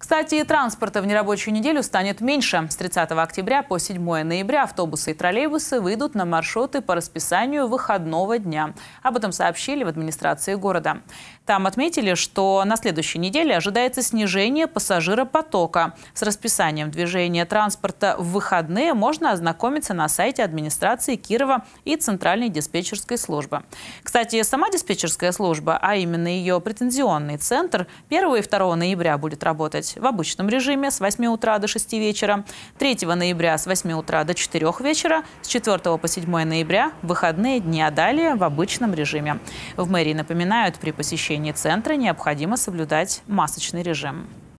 Кстати, и транспорта в нерабочую неделю станет меньше. С 30 октября по 7 ноября автобусы и троллейбусы выйдут на маршруты по расписанию выходного дня. Об этом сообщили в администрации города. Там отметили, что на следующей неделе ожидается снижение пассажиропотока. С расписанием движения транспорта в выходные можно ознакомиться на сайте администрации Кирова и Центральной диспетчерской службы. Кстати, сама диспетчерская служба, а именно ее претензионный центр, 1 и 2 ноября будет работать работать в обычном режиме с 8 утра до 6 вечера, 3 ноября с 8 утра до 4 вечера, с 4 по 7 ноября – выходные дни, а далее в обычном режиме. В мэрии напоминают, при посещении центра необходимо соблюдать масочный режим.